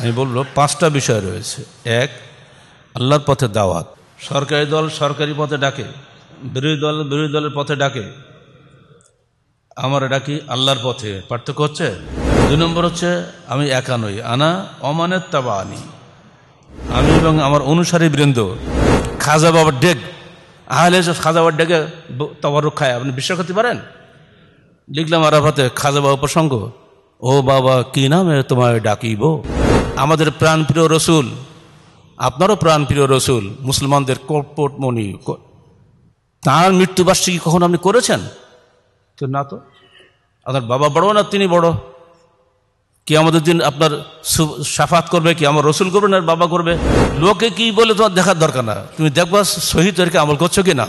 আমি বললো পাঁচটা বিষয় রয়েছে এক আল্লাহর পথে দাওয়াত সরকারি দল সরকারি পথে ডাকে বিরোধী দল বিরোধী দলের পথে ডাকে আমার ডাকি আল্লাহর পথে পার্থক্য হচ্ছে দুই নম্বর হচ্ছে আমি একা নই আনা অমানের তাবা আনি আমি এবং আমার অনুসারী বৃন্দ খাজা বাবার ডেক আহলে খাজা বাবার ডেকে তবর খায় আপনি বিশ্বাস করতে পারেন লিখলাম আরাফাতে খাজা বাবা প্রসঙ্গ ও বাবা কি নামে তোমায় ডাকিব আমাদের প্রাণপ্রিয় রসুল আপনারও প্রাণপ্রিয় রসুল মুসলমানদের কর্পটমণি তাঁর মৃত্যুবার্ষিকী কখন আপনি করেছেন তো না তো আপনার বাবা বড় না তিনি বড় কি আমাদের দিন আপনার সাফাত করবে কি আমার রসুল করবে না বাবা করবে লোকে কি বলে তোমার দেখার দরকার না তুমি দেখবা শহীদ আমল করছো কি না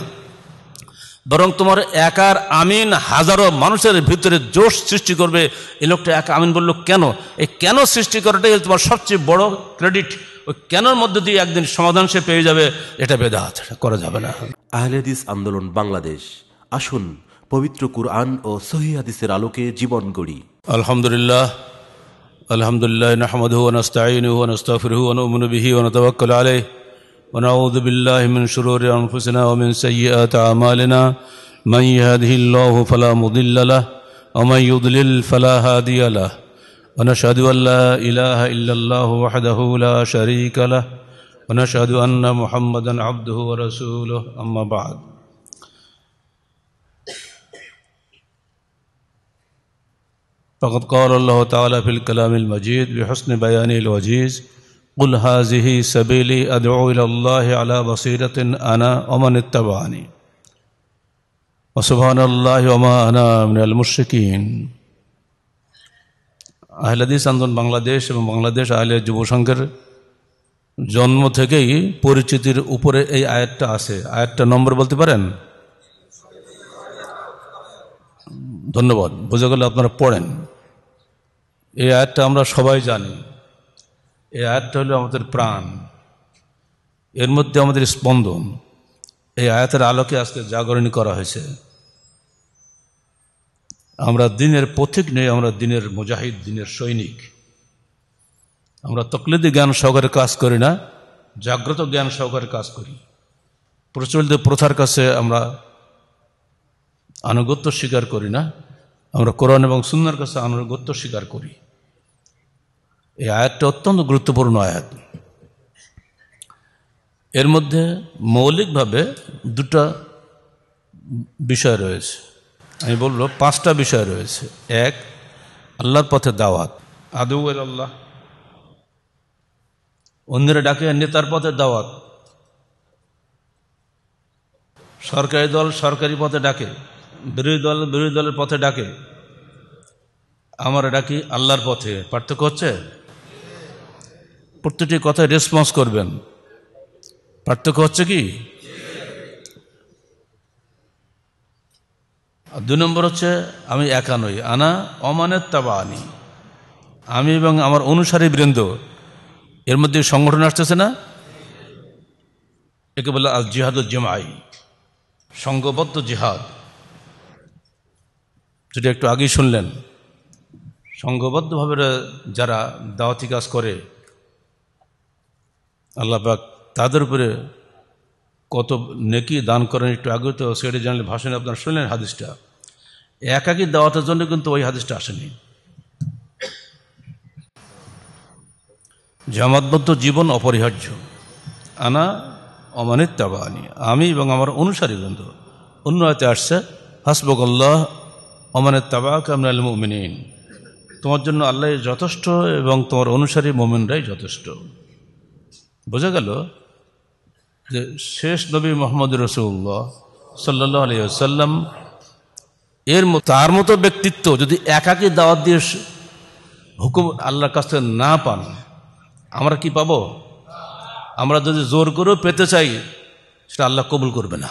বরং তোমার একার আমিন হাজারো মানুষের ভিতরে জোশ সৃষ্টি করবে এই লোকটা এক আমিন বললো কেন এই কেন সৃষ্টি করাটাই তোমার সবচেয়ে বড় ক্রেডিট ওই কেনর মধ্যে দিয়ে একদিন সমাধান সে পেয়ে যাবে এটা বেদাত করা যাবে না আহলেদিস আন্দোলন বাংলাদেশ আসুন পবিত্র কুরআন ও সহিদের আলোকে জীবন গড়ি আলহামদুলিল্লাহ আলহামদুলিল্লাহ নাহমদ হুয়ান আস্তাইন হুয়ান আস্তাফির হুয়ান তবাক্কাল ونعوذ باللہ من شرور انفسنا ومن سیئات عمالنا من یهده اللہ فلا مضل له ومن یضلل فلا هادی له ونشہد ان لا الہ الا اللہ وحده لا شریک له ونشہد ان محمد عبده ورسوله اما بعد فقد قال اللہ تعالی فی الکلام المجید بحسن بیانی الوجیز ونشہد ان محمد عبده ورسوله قل هذه سبيلي أدعو إلى الله على بصيرة أنا ومن اتبعني وسبحان الله وما أنا من المشركين আহলাদিস আন্দোলন বাংলাদেশ এবং বাংলাদেশ আহলে যুব সংঘের জন্ম থেকেই পরিচিতির উপরে এই আয়াতটা আছে আয়াতটা নম্বর বলতে পারেন ধন্যবাদ বোঝা গেলে আপনারা পড়েন এই আয়াতটা আমরা সবাই জানি এই আয়াতটা হলো আমাদের প্রাণ এর মধ্যে আমাদের স্পন্দন এই আয়াতের আলোকে আজকে জাগরণী করা হয়েছে আমরা দিনের পথিক নেই আমরা দিনের মুজাহিদ দিনের সৈনিক আমরা তকলিদি জ্ঞান সহকারে কাজ করি না জাগ্রত জ্ঞান সহকারে কাজ করি প্রচলিত প্রথার কাছে আমরা আনুগত্য স্বীকার করি না আমরা কোরআন এবং সুন্দর কাছে আনুগত্য স্বীকার করি এই আয়াতটা অত্যন্ত গুরুত্বপূর্ণ আয়াত এর মধ্যে মৌলিকভাবে দুটা বিষয় রয়েছে আমি বলবো পাঁচটা বিষয় রয়েছে এক আল্লাহর পথে দাওয়াত আদৌ এর আল্লাহ অন্যের ডাকে নেতার পথে দাওয়াত সরকারি দল সরকারি পথে ডাকে বিরোধী দল বিরোধী দলের পথে ডাকে আমার ডাকি আল্লাহর পথে পার্থক্য হচ্ছে প্রত্যেকটি কথায় রেসপন্স করবেন পার্থক্য হচ্ছে কি দুই নম্বর হচ্ছে আমি একা নই আনা অমানের তাবা আনি আমি এবং আমার অনুসারী বৃন্দ এর মধ্যে সংগঠন আসতেছে না একে বলে আল জিহাদ জমাই সংঘবদ্ধ জিহাদ যদি একটু আগেই শুনলেন সংঘবদ্ধভাবে যারা দাওয়াতি কাজ করে আল্লাহ পাক তাদের উপরে কত নেকি দান করেন একটু আগে তো সেটি জানলে ভাষণে আপনার শুনলেন হাদিসটা একাকি দেওয়াতের জন্য কিন্তু ওই হাদিসটা আসেনি জামাতবদ্ধ জীবন অপরিহার্য আনা অমানিত আনি আমি এবং আমার অনুসারী বন্ধু অন্য হাতে আসছে হাসবকল্লাহ অমানিত তাবাক আমরাল মোমিন তোমার জন্য আল্লাহ যথেষ্ট এবং তোমার অনুসারী মোমিনরাই যথেষ্ট বোঝা গেল যে শেষ নবী মোহাম্মদ রসুল্লাহ সাল্লাহ আসাল্লাম এর তার মতো ব্যক্তিত্ব যদি একাকে দাওয়াত দিয়ে হুকুম আল্লাহর কাছ থেকে না পান আমরা কি পাবো আমরা যদি জোর করেও পেতে চাই সেটা আল্লাহ কবুল করবে না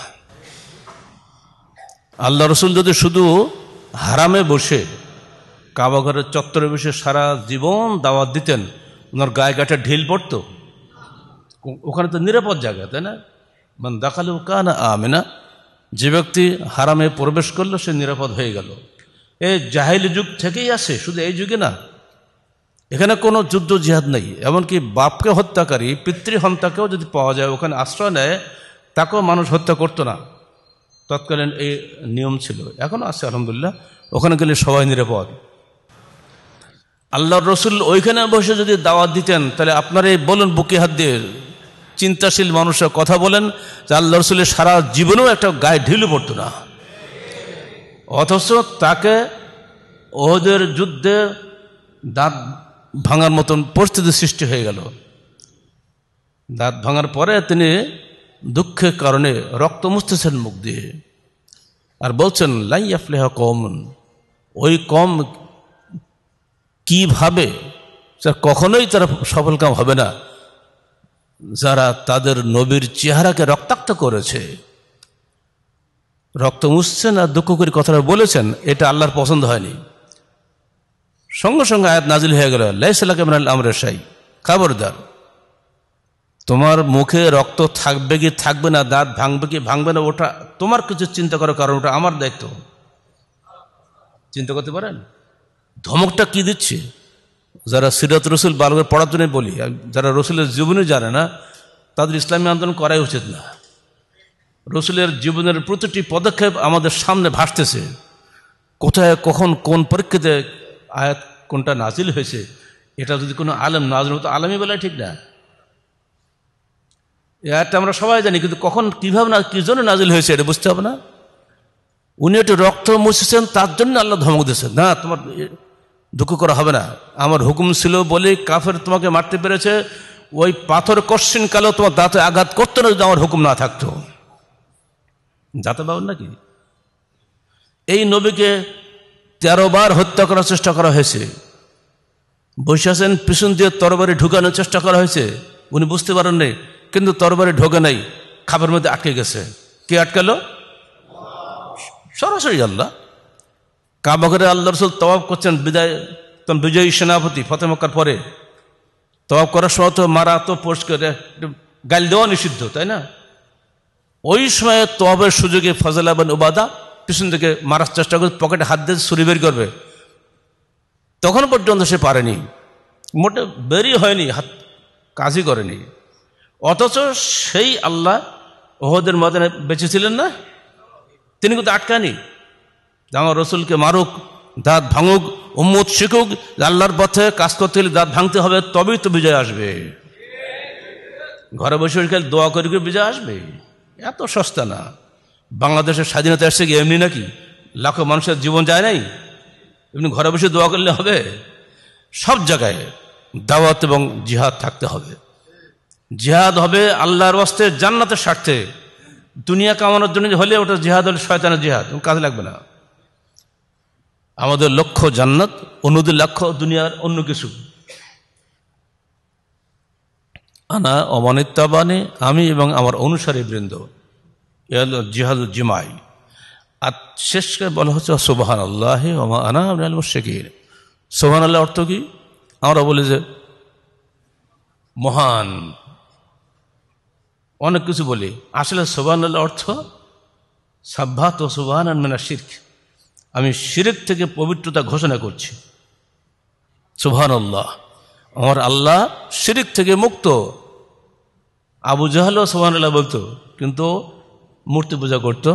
আল্লাহ রসুল যদি শুধু হারামে বসে কাবাঘরের চত্বরে বসে সারা জীবন দাওয়াত দিতেন ওনার গায়ে গাটে ঢিল পড়তো ওখানে তো নিরাপদ জায়গা তাই না মানে দেখালেও কান না যে ব্যক্তি হারামে প্রবেশ করলো সে নিরাপদ হয়ে গেল এই জাহিল যুগ থেকেই আসে শুধু এই যুগে না এখানে কোনো যুদ্ধ জিহাদ নেই এমনকি বাপকে হত্যাকারী পিতৃহন্তাকেও যদি পাওয়া যায় ওখানে আশ্রয় নেয় তাকেও মানুষ হত্যা করতো না তৎকালীন এই নিয়ম ছিল এখনও আছে আলহামদুলিল্লাহ ওখানে গেলে সবাই নিরাপদ আল্লাহর রসুল ওইখানে বসে যদি দাওয়াত দিতেন তাহলে এই বলুন বুকে হাত দিয়ে চিন্তাশীল মানুষের কথা বলেন যে আল্লাহ রসুলের সারা জীবনেও একটা গায়ে ঢিলু পড়তো না অথচ তাকে ওদের যুদ্ধে দাঁত ভাঙার মতন পরিস্থিতি সৃষ্টি হয়ে গেল দাঁত ভাঙার পরে তিনি দুঃখের কারণে রক্ত মুছতেছেন মুখ দিয়ে আর বলছেন লাইয়াফলেহা কম ওই কম কিভাবে কখনোই তারা সফলকাম হবে না যারা তাদের নবীর চেহারাকে রক্তাক্ত করেছে রক্ত মুছছেন আর দুঃখ করে কথাটা বলেছেন এটা আল্লাহর পছন্দ হয়নি সঙ্গে সঙ্গে আয়াত নাজিল হয়ে গেল লাইসাল্লাহ কেমন আমরে সাই খাবরদার তোমার মুখে রক্ত থাকবে কি থাকবে না দাঁত ভাঙবে কি ভাঙবে না ওটা তোমার কিছু চিন্তা করার কারণ ওটা আমার দায়িত্ব চিন্তা করতে পারেন ধমকটা কি দিচ্ছে যারা সিরাত রসুল বালকের পড়ার জন্যই বলি যারা রসুলের জীবনে জানে না তাদের ইসলামী আন্দোলন করাই উচিত না রসুলের জীবনের প্রতিটি পদক্ষেপ আমাদের সামনে ভাসতেছে কোথায় কখন কোন পরীক্ষিতে আয়াত কোনটা নাজিল হয়েছে এটা যদি কোনো আলেম নাজিল হতো আলেমই বেলায় ঠিক না এই আয়াতটা আমরা সবাই জানি কিন্তু কখন কীভাবে না কী জন্য নাজিল হয়েছে এটা বুঝতে হবে না উনি একটু রক্ত মুছেছেন তার জন্য আল্লাহ ধমক দিয়েছেন না তোমার দুঃখ করা হবে না আমার হুকুম ছিল বলে কাফের তোমাকে মারতে পেরেছে ওই পাথর কশিন কালো তোমার দাঁতে আঘাত করতো না যদি আমার হুকুম না থাকতো দাঁতে পাবেন নাকি এই নবীকে তেরো বার হত্যা করার চেষ্টা করা হয়েছে বসে আছেন পিছন দিয়ে তরবারি ঢুকানোর চেষ্টা করা হয়েছে উনি বুঝতে পারেননি কিন্তু তরবারি ঢোকে নাই খাবার মধ্যে আটকে গেছে কে আটকালো সরাসরি আল্লাহ কাবাঘরে আল্লাহ রসুল তবাব করছেন বিদায় তখন বিজয়ী সেনাপতি ফতেমক্কার পরে তবাব করার সময় তো মারা তো পরিষ্কার গাল দেওয়া নিষিদ্ধ তাই না ওই সময়ে তবের সুযোগে ফজল আবেন উবাদা পিছন থেকে মারার চেষ্টা করে পকেটে হাত দিয়ে সুরি বের করবে তখন পর্যন্ত সে পারেনি মোটে বেরি হয়নি হাত কাজই করেনি অথচ সেই আল্লাহ ওহদের বেঁচে বেঁচেছিলেন না তিনি কিন্তু আটকানি আমার রসুলকে মারুক দাঁত ভাঙুক উম্মুদ শিখুক আল্লাহর পথে কাজ করতে গেলে দাঁত ভাঙতে হবে তবেই তো বিজয় আসবে ঘরে বসে খেলে দোয়া করে করে বিজয় আসবে এত সস্তা না বাংলাদেশের স্বাধীনতা এসে কি এমনি নাকি লাখো মানুষের জীবন যায় নাই এমনি ঘরে বসে দোয়া করলে হবে সব জায়গায় দাওয়াত এবং জিহাদ থাকতে হবে জিহাদ হবে আল্লাহর অস্তে জান্নাতের স্বার্থে দুনিয়া কামানোর জন্য হলে ওটা জিহাদ হলে শয়তানের জিহাদ কাজে লাগবে না আমাদের লক্ষ্য জান্নাত অন্যদের লক্ষ্য দুনিয়ার অন্য কিছু আনা অমানিত্যাবানে আমি এবং আমার অনুসারী বৃন্দ জিহাদ জিমাই আর শেষকে বলা হচ্ছে সোবাহান আল্লাহ আনা আল সোহান আল্লাহ অর্থ কি আমরা বলি যে মহান অনেক কিছু বলি আসলে সোবাহান আল্লাহ অর্থ সাব্যাত ও সোবাহান মিনা শিখ আমি শিরেক থেকে পবিত্রতা ঘোষণা করছি সুহান আল্লাহ আমার আল্লাহ শিরিক থেকে মুক্ত আবু জাহালও সোহান আল্লাহ বলতো কিন্তু মূর্তি পূজা করত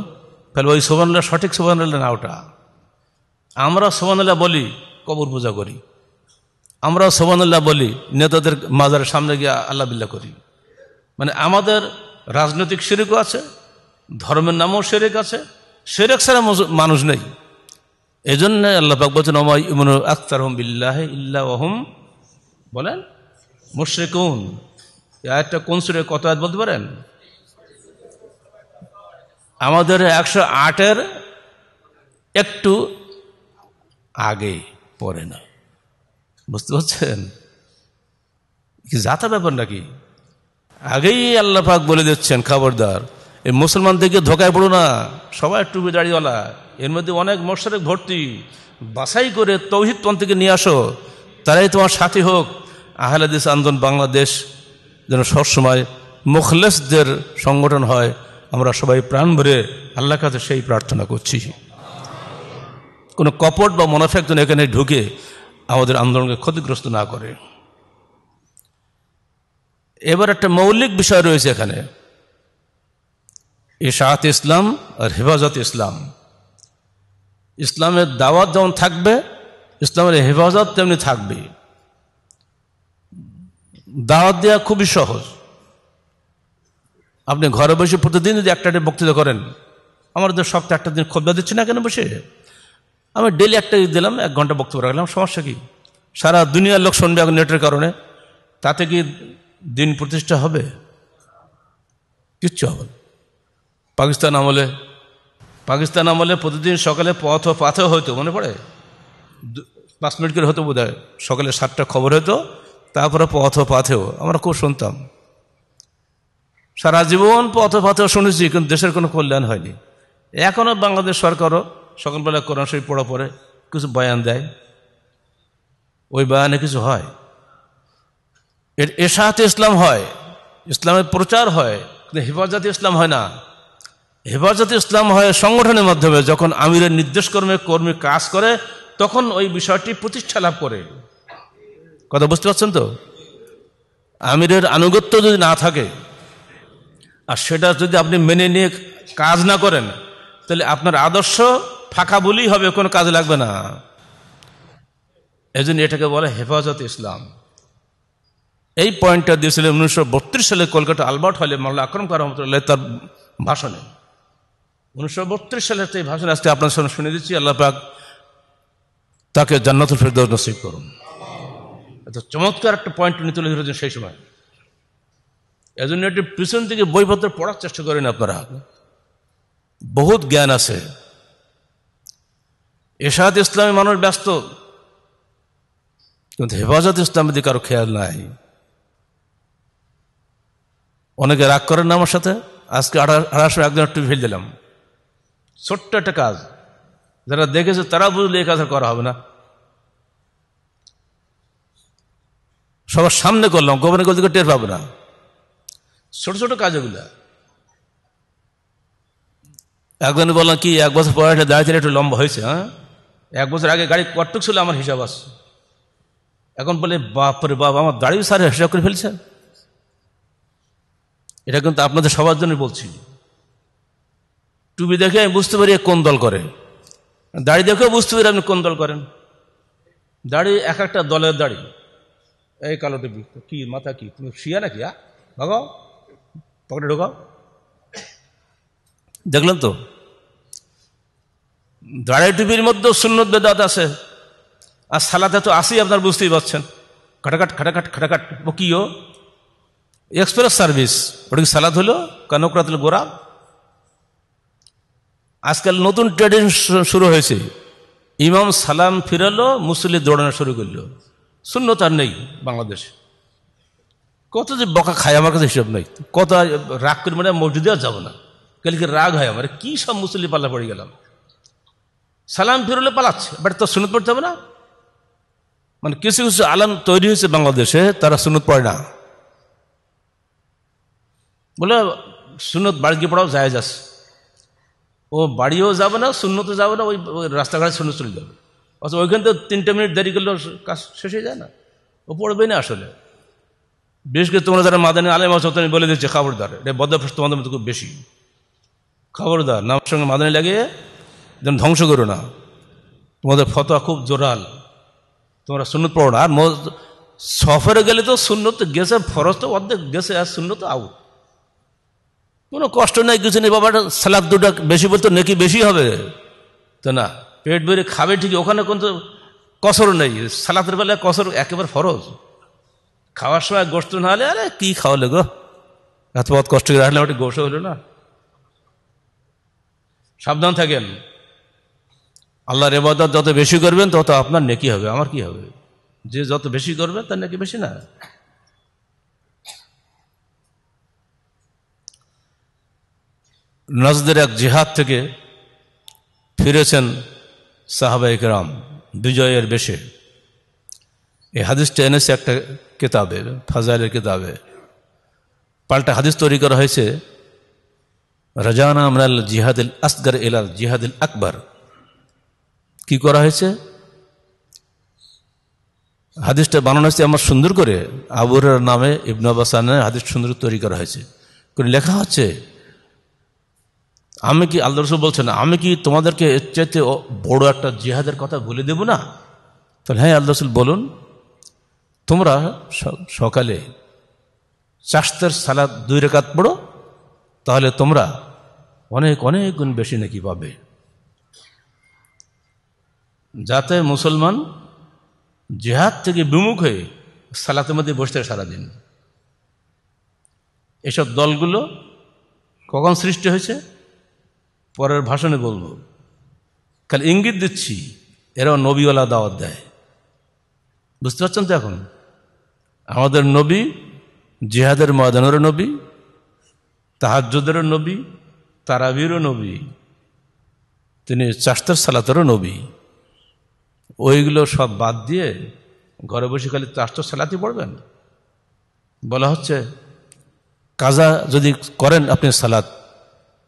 তাহলে ওই সোহান আল্লাহ সঠিক সোহান আল্লাহ না ওটা আমরা সোহান আল্লাহ বলি কবর পূজা করি আমরা সোহান আল্লাহ বলি নেতাদের মাজারের সামনে গিয়ে আল্লাহ বিল্লা করি মানে আমাদের রাজনৈতিক শিরিকও আছে ধর্মের নামও শেরেক আছে শেরেক ছাড়া মানুষ নেই এই জন্য আল্লাহাক বলছেন ওমাইমন আখতার হম বিল্লাহ ইহম বলেন মুশরিকুন একটা কোন সুরে কত আয়াত বলতে পারেন আমাদের একশো আটের একটু আগে পড়ে না বুঝতে পারছেন কি যাতা ব্যাপার নাকি আগেই আল্লাহ পাক বলে দিচ্ছেন খবরদার এই মুসলমানদেরকে ধোকায় পড়ো না সবাই টুপি দাঁড়িয়েওয়ালা এর মধ্যে অনেক মশারে ভর্তি বাছাই করে তৌহিদ তৌহিদপন্থীকে নিয়ে আসো তারাই তোমার সাথী হোক আহলাদিস আন্দোলন বাংলাদেশ যেন সবসময় মুখলেসদের সংগঠন হয় আমরা সবাই প্রাণ ভরে আল্লাহ কাছে সেই প্রার্থনা করছি কোনো কপট বা মনাফেক যেন এখানে ঢুকে আমাদের আন্দোলনকে ক্ষতিগ্রস্ত না করে এবার একটা মৌলিক বিষয় রয়েছে এখানে এশাহাত ইসলাম আর হেফাজত ইসলাম ইসলামের দাওয়াত যেমন থাকবে ইসলামের হেফাজত তেমনি থাকবে দাওয়াত দেওয়া খুবই সহজ আপনি ঘরে বসে প্রতিদিন যদি একটা বক্তৃতা করেন আমাদের সপ্তাহে একটা দিন খবরা দিচ্ছি না কেন বসে আমি ডেলি একটা দিলাম এক ঘন্টা বক্তব্য রাখলাম সমস্যা কি সারা দুনিয়ার লোক শুনবে এখন নেটের কারণে তাতে কি দিন প্রতিষ্ঠা হবে কিচ্ছু হবে পাকিস্তান আমলে পাকিস্তান আমলে প্রতিদিন সকালে পথ ও পাথে হতো মনে পড়ে পাঁচ মিনিট করে হতো বোধ সকালে সাতটা খবর হতো তারপরে পথ ও পাথেও আমরা খুব শুনতাম সারা জীবন পথ পাথেও শুনেছি কিন্তু দেশের কোনো কল্যাণ হয়নি এখনও বাংলাদেশ সরকারও সকালবেলা কোরআন শরীফ পড়া পরে কিছু বয়ান দেয় ওই বয়ানে কিছু হয় এর এর সাথে ইসলাম হয় ইসলামের প্রচার হয় কিন্তু হেফাজতে ইসলাম হয় না হেফাজতে ইসলাম হয় সংগঠনের মাধ্যমে যখন আমিরের নির্দেশ কর্মে কর্মী কাজ করে তখন ওই বিষয়টি প্রতিষ্ঠা লাভ করে কথা বুঝতে পারছেন তো আমিরের আনুগত্য যদি না থাকে আর সেটা যদি আপনি মেনে নিয়ে কাজ না করেন তাহলে আপনার আদর্শ ফাঁকা বলেই হবে কোনো কাজ লাগবে না এজন্য এটাকে বলে হেফাজত ইসলাম এই পয়েন্টটা দিয়েছিলেন উনিশশো সালে কলকাতা আলবার্ট হলে মোল্লা আকরম করা তার ভাষণে উনিশশো বত্রিশ সালে এই ভাষণ আজকে আপনার সামনে শুনে দিচ্ছি আল্লাহ পাক তাকে জান্নাত ফেরদৌস নসিব করুন এত চমৎকার একটা পয়েন্ট উনি তুলে ধরেছেন সেই সময় এজন্য একটি পিছন থেকে বইপত্র পড়ার চেষ্টা করেন আপনারা বহুত জ্ঞান আছে এশাদ ইসলামে মানুষ ব্যস্ত কিন্তু হেফাজত ইসলামের দিকে কারো খেয়াল নাই অনেকে রাগ করেন না আমার সাথে আজকে আড়াশো একদিন একটু ভিড় দিলাম ছোট্ট একটা কাজ যারা দেখেছে তারা বুঝলে এই কাজ করা হবে না সবার সামনে করলাম গোপনে থেকে টের পাবো না ছোট ছোট কাজ ওগুলা একজন বললাম কি এক বছর পরে একটা দাঁড়িয়ে একটু লম্বা হয়েছে হ্যাঁ এক বছর আগে গাড়ি কটক ছিল আমার হিসাব আছে এখন বলে বাপরে বাপ আমার দাঁড়িয়ে স্যার হিসাব করে ফেলছে এটা কিন্তু আপনাদের সবার জন্য বলছি টুপি দেখে আমি বুঝতে পারি কোন দল করে দাড়ি দেখেও বুঝতে পারি আপনি কোন দল করেন দাড়ি এক একটা দলের দাড়ি এই কালো টুপি কি মাথা কি তুমি শিয়া নাকি আ হ্যাঁ? ভাগাও পকেটে ঢোকাও দেখলেন তো দাড়ি টুপির মধ্যেও সুন্নত বেদাত আছে আর সালাতে তো আসি আপনার বুঝতেই পারছেন খাটাখাট খাটাখাট খাটাখাট ও কি ও এক্সপ্রেস সার্ভিস ওটা কি সালাদ হলো তাহলে গোরা আজকাল নতুন ট্রেডিশন শুরু হয়েছে ইমাম সালাম ফিরালো মুসলিম দৌড়ানো শুরু করলো শূন্য তার নেই বাংলাদেশে কত যে বকা খায় আমার কাছে হিসাব নাই কত রাগ করি মানে মসজিদে আর যাবো না কালকে রাগ হয় আমার কি সব মুসলিম পাল্লা পড়ে গেলাম সালাম ফিরলে পালাচ্ছে বাট তো সুনত পড়তে হবে না মানে কিছু কিছু আলাম তৈরি হয়েছে বাংলাদেশে তারা সুনত পড়ে না বলে সুনত বাড়ি গিয়ে পড়াও যায় যাচ্ছে ও বাড়িও যাবে না শূন্যতে যাবে না ওই রাস্তাঘাটে শূন্য চলে যাবে অথবা ওইখান থেকে তিনটে মিনিট দেরি করলেও কাজ শেষ হয়ে যায় না ও পড়বে না আসলে বিশেষ করে তোমরা যারা মাদানি আলেম আছো তুমি বলে দিচ্ছি খবরদার এটা বদভ্যাস তোমাদের মধ্যে খুব বেশি খবরদার নামার সঙ্গে মাদানি লাগিয়ে যেন ধ্বংস করো না তোমাদের ফতোয়া খুব জোরাল তোমরা সুন্নত পড়ো না আর সফরে গেলে তো শূন্য তো গেছে ফরজ তো অর্ধেক গেছে আর শূন্য তো আউট কোনো কষ্ট নাই কিছু নেই বাবাটা স্যালাদ দুটা বেশি বলতো নাকি বেশি হবে তো না পেট বেড়ে খাবে ঠিকই ওখানে কিন্তু কসর নেই স্যালাদের বেলায় কসর একেবারে ফরজ খাওয়ার সময় গোষ্ঠ না হলে আরে কি খাওয়ালে গো এত পথ কষ্ট করে রাখলে ওটা গোষ্ঠ হলো না সাবধান থাকেন আল্লাহর এবাদত যত বেশি করবেন তত আপনার নেকি হবে আমার কি হবে যে যত বেশি করবে তার নাকি বেশি না নজদের এক জিহাদ থেকে ফিরেছেন সাহাবাহিক রাম বিজয়ের বেশে এই হাদিসটা এনেছে একটা কেতাবে ফাজাইলের কেতাবে পাল্টা হাদিস তৈরি করা হয়েছে রাজানা আমরাল জিহাদিল আসগর এলাল জিহাদিল আকবর কি করা হয়েছে হাদিসটা বানানো হয়েছে আমার সুন্দর করে আবুরের নামে ইবনাবাসানের হাদিস সুন্দর তৈরি করা হয়েছে লেখা হচ্ছে আমি কি আল্লাহ রসুল বলছেন আমি কি তোমাদেরকে এর চাইতে বড় একটা জেহাদের কথা বলে দেব না তাহলে হ্যাঁ আল্লাহ রসুল বলুন তোমরা সকালে চাষতের সালাদ দুই রেখাত পড়ো তাহলে তোমরা অনেক অনেক গুণ বেশি নাকি পাবে যাতে মুসলমান জেহাদ থেকে বিমুখ হয়ে সালাতের মধ্যে বসতে সারাদিন এসব দলগুলো কখন সৃষ্টি হয়েছে পরের ভাষণে বলবো খালি ইঙ্গিত দিচ্ছি এরাও নবীওয়ালা দাওয়াত দেয় বুঝতে পারছেন তো এখন আমাদের নবী জিহাদের ময়দানেরও নবী তাহাজুদেরও নবী তারাবিরও নবী তিনি চাষ্টার সালাতেরও নবী ওইগুলো সব বাদ দিয়ে ঘরে বসে খালি চাষতার সালাতই পড়বেন বলা হচ্ছে কাজা যদি করেন আপনি সালাত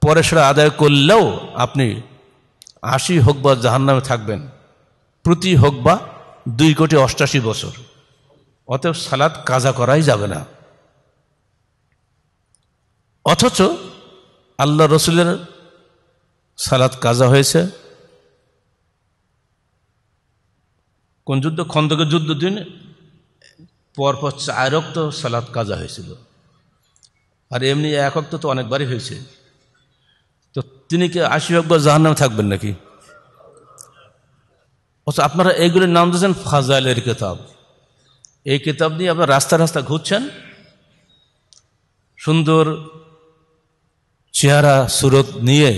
পরে সেটা আদায় করলেও আপনি আশি হোক বা জাহান্নামে থাকবেন প্রতি হোক বা দুই কোটি অষ্টাশি বছর অতএব সালাদ কাজা করাই যাবে না অথচ আল্লাহ রসুলের সালাদ কাজা হয়েছে কোন যুদ্ধ খন্দকের যুদ্ধ দিন পরপর চার তো সালাদ কাজা হয়েছিল আর এমনি এক তো অনেকবারই হয়েছে তিনি কি আশি ভাগ্য জাহান নামে থাকবেন নাকি অথচ আপনারা এইগুলির নাম দিয়েছেন ফাজাইলের কিতাব এই কিতাব নিয়ে আপনার রাস্তা রাস্তা ঘুরছেন সুন্দর চেহারা সুরত নিয়ে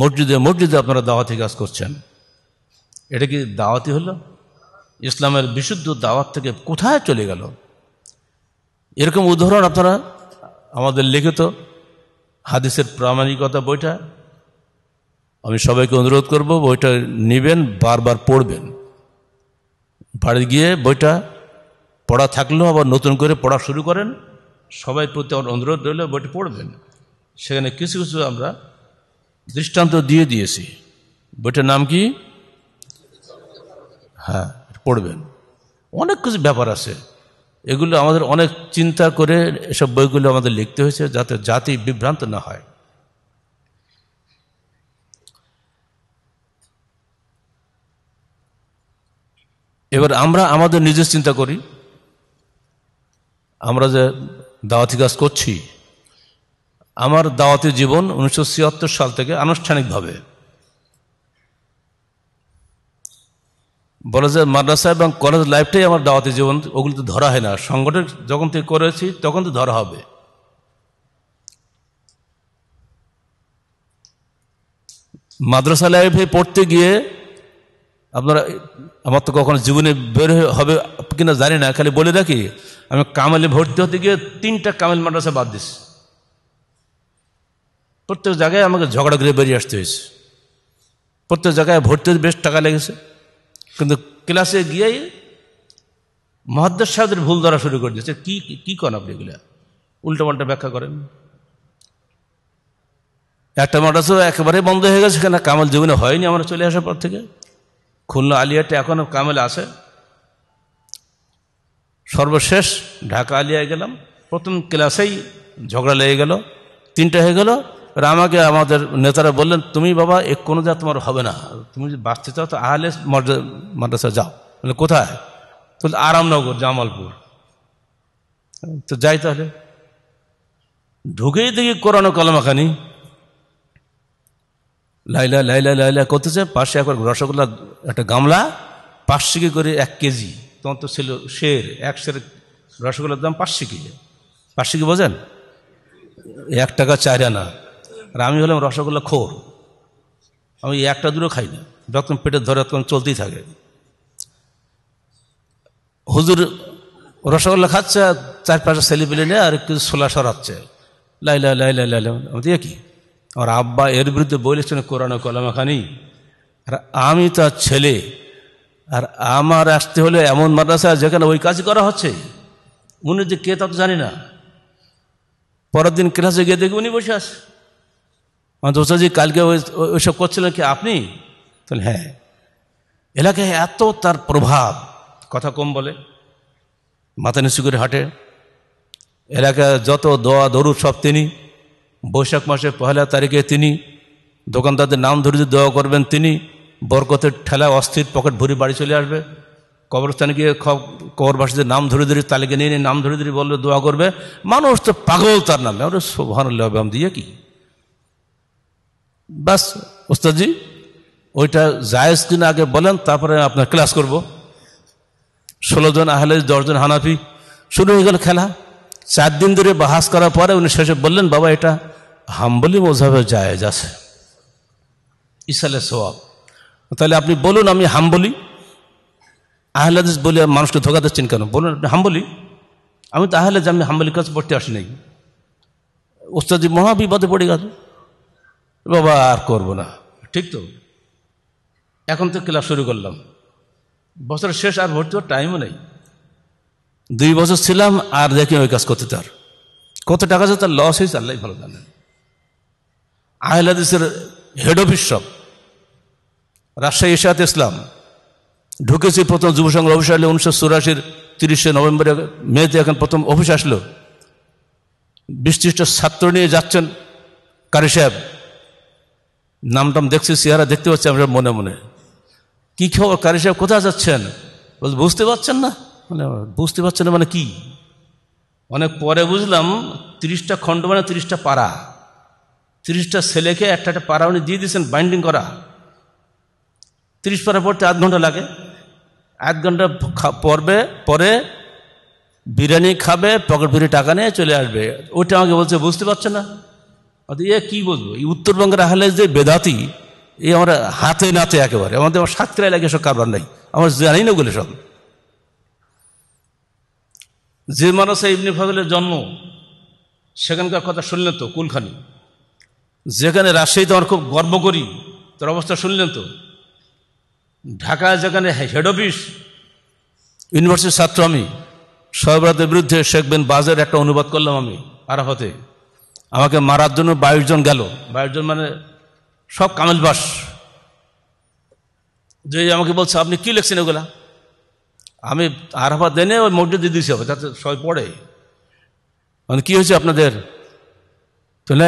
মসজিদে মসজিদে আপনারা দাওয়াতি কাজ করছেন এটা কি দাওয়াতি হলো ইসলামের বিশুদ্ধ দাওয়াত থেকে কোথায় চলে গেল এরকম উদাহরণ আপনারা আমাদের লিখিত হাদিসের প্রামাণিকতা বইটা আমি সবাইকে অনুরোধ করব বইটা নেবেন বারবার পড়বেন বাড়ি গিয়ে বইটা পড়া থাকলেও আবার নতুন করে পড়া শুরু করেন সবাই প্রতি আমার অনুরোধ রইল বইটা পড়বেন সেখানে কিছু কিছু আমরা দৃষ্টান্ত দিয়ে দিয়েছি বইটার নাম কি হ্যাঁ পড়বেন অনেক কিছু ব্যাপার আছে এগুলো আমাদের অনেক চিন্তা করে এসব বইগুলো আমাদের লিখতে হয়েছে যাতে জাতি বিভ্রান্ত না হয় এবার আমরা আমাদের নিজের চিন্তা করি আমরা যে দাওয়াতি কাজ করছি আমার দাওয়াতি জীবন উনিশশো সাল থেকে আনুষ্ঠানিকভাবে বলে যে মাদ্রাসা এবং কলেজ লাইফটাই আমার দাওয়াতি জীবন ওগুলো তো ধরা হয় না সংগঠন যখন থেকে করেছি তখন তো ধরা হবে মাদ্রাসা লাইফে পড়তে গিয়ে আপনারা আমার তো কখনো জীবনে বের হবে কিনা জানি না খালি বলে রাখি আমি কামালে ভর্তি হতে গিয়ে তিনটা কামাল মাদ্রাসা বাদ দিস প্রত্যেক জায়গায় আমাকে ঝগড়া করে বেরিয়ে আসতে হয়েছে প্রত্যেক জায়গায় ভর্তি বেশ টাকা লেগেছে কিন্তু ক্লাসে গিয়ে মহাদ্দার সাহেবদের ভুল ধরা শুরু করে দিয়েছে কি কি কন আপনি এগুলা উল্টোপাল্টা ব্যাখ্যা করেন একটা মাদ্রাসা একেবারে বন্ধ হয়ে গেছে কেন কামাল জীবনে হয়নি আমরা চলে আসার পর থেকে খুলনা আলিয়াটা এখনও কামাল আছে সর্বশেষ ঢাকা আলিয়ায় গেলাম প্রথম ক্লাসেই ঝগড়া লেগে গেল তিনটা হয়ে গেল রামাকে আমাকে আমাদের নেতারা বললেন তুমি বাবা এক কোনো যা তোমার হবে না তুমি যদি বাঁচতে চাও তো আহলে মাদ্রাসা যাও মানে কোথায় তো আরামনগর জামালপুর তো যাই তাহলে ঢুকেই দেখি করানো কলমাখানি লাইলা লাইলা লাইলা করতেছে পাশে একবার রসগোল্লা একটা গামলা পাঁচশিকে করে এক কেজি তখন তো ছিল শের এক শের রসগোল্লার দাম পাঁচশিকে কি বোঝেন এক টাকা চাই না আর আমি হলাম রসগোল্লা খোর আমি একটা দূরও খাই না যতক্ষণ পেটের ধরে তখন চলতেই থাকে হুজুর রসগোল্লা খাচ্ছে চারপাশে ছেলেপেলে নিয়ে আর কিছু সোলা সরাচ্ছে লাইলা লাইলা লাইলা আমি দিয়ে কি আমার আব্বা এর বিরুদ্ধে বলেছেন কোরআন কলামাখানি আর আমি তার ছেলে আর আমার আসতে হলে এমন মাদ্রাসা যেখানে ওই কাজ করা হচ্ছে উনি যে কে তা তো জানি না পরের দিন ক্লাসে গিয়ে দেখি উনি বসে আসে মানে দোসাজি কালকে ওই ওইসব করছিলেন কি আপনি তাহলে হ্যাঁ এলাকায় এত তার প্রভাব কথা কম বলে মাথা নিচু করে হাঁটে এলাকায় যত দোয়া দরুদ সব তিনি বৈশাখ মাসের পহেলা তারিখে তিনি দোকানদারদের নাম ধরে দোয়া করবেন তিনি বরকতের ঠেলা অস্থির পকেট ভরি বাড়ি চলে আসবে কবরস্থানে গিয়ে কবরবাসীদের নাম ধরে ধরে তালিকা নিয়ে নাম ধরে ধরে বলবে দোয়া করবে মানুষ তো পাগল তার নামে ওটা সোভানুল্লাহ দিয়ে কি ব্যাস ওস্তাদি ওইটা জায়েজ কিনা আগে বলেন তারপরে আপনার ক্লাস করব। ষোলো জন আহলে দশজন হানাফি শুরু হয়ে গেল খেলা চার দিন ধরে বাহাস করার পরে উনি শেষে বললেন বাবা এটা হাম্বলি মজাবে জায়েজ আছে ইসালে সোয়াব তাহলে আপনি বলুন আমি হাম্বলি আহলাদিস বলে মানুষকে ধোকা দিচ্ছেন কেন বলুন আপনি হাম্বলি আমি তো আহলে আমি হাম্বলি কাছে পড়তে আসি নাই ওস্তাদি মহাবিপদে পড়ে গেল বাবা আর করব না ঠিক তো এখন তো ক্লাস শুরু করলাম বছরের শেষ আর ভর্তি হওয়ার টাইমও নেই দুই বছর ছিলাম আর দেখি ওই কাজ করতে তার কত টাকা যে তার লস হয়েছে আল্লাহ ভালো জানেন আহলাদিসের হেড অফিস সব রাজশাহী ইশাত ইসলাম ঢুকেছি প্রথম যুব সংঘ অফিস আসলে উনিশশো চুরাশির তিরিশে নভেম্বরে মেতে এখন প্রথম অফিস আসলো বিশ ছাত্র নিয়ে যাচ্ছেন কারি সাহেব নাম টাম দেখছি চেহারা দেখতে পাচ্ছি আমরা মনে মনে কি খবর কারি সাহেব কোথায় যাচ্ছেন বল বুঝতে পারছেন না মানে বুঝতে পারছেন না মানে কি অনেক পরে বুঝলাম তিরিশটা খণ্ড মানে তিরিশটা পাড়া তিরিশটা ছেলেকে একটা একটা পাড়া উনি দিয়ে দিয়েছেন বাইন্ডিং করা তিরিশ পাড়া পড়তে আধ ঘন্টা লাগে আধ ঘন্টা পড়বে পরে বিরিয়ানি খাবে পকেট ভিড়ে টাকা নিয়ে চলে আসবে ওটা আমাকে বলছে বুঝতে পারছে না অর্থাৎ এ বলবো এই উত্তরবঙ্গের আহলে যে বেদাতি এ আমরা হাতে নাতে একেবারে আমাদের আমার সাতক্রায় লাগে সব কারবার নাই আমার জানি না বলে সব যে মানুষে ইবনে ফজলের জন্ম সেখানকার কথা শুনলেন তো কুলখানি যেখানে রাজশাহীতে আমার খুব গর্ব করি তোর অবস্থা শুনলেন তো ঢাকা যেখানে হেড অফিস ইউনিভার্সিটির ছাত্র আমি সহবরাতের বিরুদ্ধে শেখবেন বাজার একটা অনুবাদ করলাম আমি আরাফাতে আমাকে মারার জন্য বাইশ জন গেল বাইশ জন মানে সব কামেল বাস যে আমাকে বলছে আপনি কী লিখছেন ওগুলা আমি আরাফা দেনে ওই মসজিদে দিয়েছি হবে তাতে সবাই পড়ে মানে কী হয়েছে আপনাদের তো না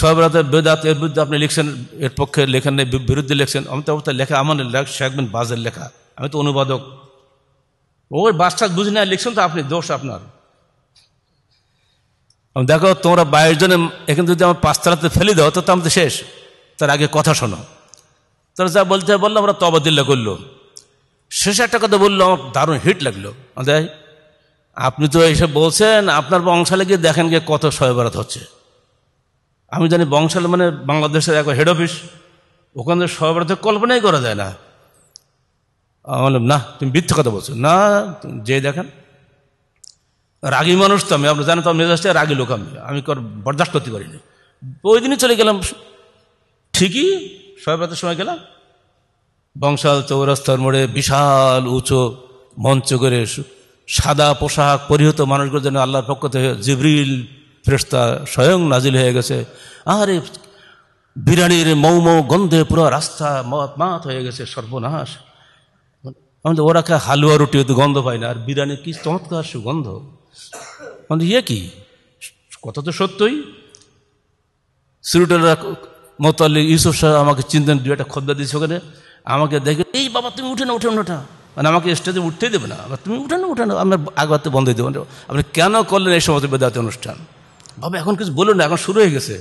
সব রাতে বেদাত এর বিরুদ্ধে আপনি লিখছেন এর পক্ষে লেখেন বিরুদ্ধে লিখছেন আমি তো অবস্থা লেখা আমার শেখ বিন বাজের লেখা আমি তো অনুবাদক ওই বাসটা বুঝি না লিখছেন তো আপনি দোষ আপনার দেখো তোমরা বাইশ জনে এখানে যদি আমার পাঁচতলাতে ফেলে দাও তো আমাদের শেষ তার আগে কথা শোনো তারা যা বলতে বললো আমরা তবাদিল্লা করলো শেষে একটা কথা বললো আমার দারুণ হিট লাগলো আমাদের আপনি তো এসে বলছেন আপনার বংশালে গিয়ে দেখেন গিয়ে কত সয়বরাত হচ্ছে আমি জানি বংশাল মানে বাংলাদেশের এক হেড অফিস ওখানে সয়বরাতের কল্পনাই করা যায় না আমি বললাম না তুমি মিথ্যে কথা বলছো না যে দেখেন রাগী মানুষ তো আমি আপনি জানেন তো মেজাজটা রাগী লোক আমি আমি বরদাস্ত করতে পারিনি ওই দিনই চলে গেলাম ঠিকই সবাই সময় গেলাম বংশাল চৌরাস্তার মোড়ে বিশাল উঁচু মঞ্চ করে সাদা পোশাক পরিহত মানুষগুলোর জন্য আল্লাহর পক্ষ থেকে জিবরিল ফ্রেস্তা স্বয়ং নাজিল হয়ে গেছে আরে বিরিয়ানির মৌ মৌ গন্ধে পুরো রাস্তা মত মাত হয়ে গেছে সর্বনাশ আমাদের ওরা খায় হালুয়া রুটি গন্ধ পায় না আর বিরিয়ানির কি চমৎকার সুগন্ধ ইয়ে কি কথা তো সত্যই সিরুটাল্লা মোতাল্লি ইউসুফ সাহেব আমাকে চিন্তেন দু একটা খদ্দা দিয়েছে ওখানে আমাকে দেখে এই বাবা তুমি উঠে না উঠে না ওঠা মানে আমাকে স্টেজে উঠতে দেবে না আবার তুমি উঠে না উঠে না আমার আগবাতে বন্ধ দেবো মানে, আপনি কেন করলেন এই সমস্ত বেদাতে অনুষ্ঠান বাবা এখন কিছু বলুন না এখন শুরু হয়ে গেছে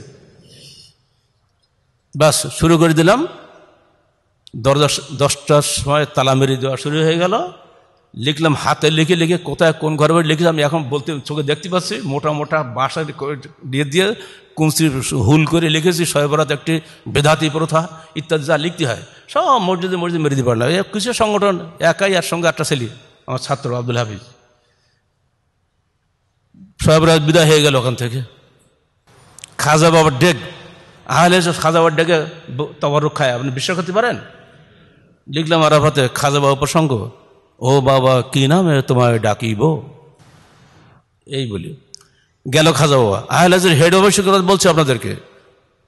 বাস শুরু করে দিলাম দরজা দশটার সময় তালা মেরে দেওয়া শুরু হয়ে গেল লিখলাম হাতে লিখে লিখে কোথায় কোন ঘরে লিখেছি আমি এখন বলতে চোখে দেখতে পাচ্ছি মোটা মোটা বাসা দিয়ে দিয়ে কুমসি হুল করে লিখেছি সয়বরাত একটি বেধাতি প্রথা ইত্যাদি যা লিখতে হয় সব মসজিদে মসজিদে মেরে দিতে পারলাম কিছু সংগঠন একাই আর সঙ্গে একটা ছেলে আমার ছাত্র আব্দুল হাফিজ সয়বরাত বিদায় হয়ে গেল ওখান থেকে খাজা বাবার ডেক আহলে খাজা বাবার ডেকে তবর খায় আপনি বিশ্বাস করতে পারেন লিখলাম আরাফাতে খাজা বাবা প্রসঙ্গ ও বাবা কি নামে তোমায় ডাকিব এই বলি গেল খাজা বাবা আহল হেড অফিসের কথা বলছি আপনাদেরকে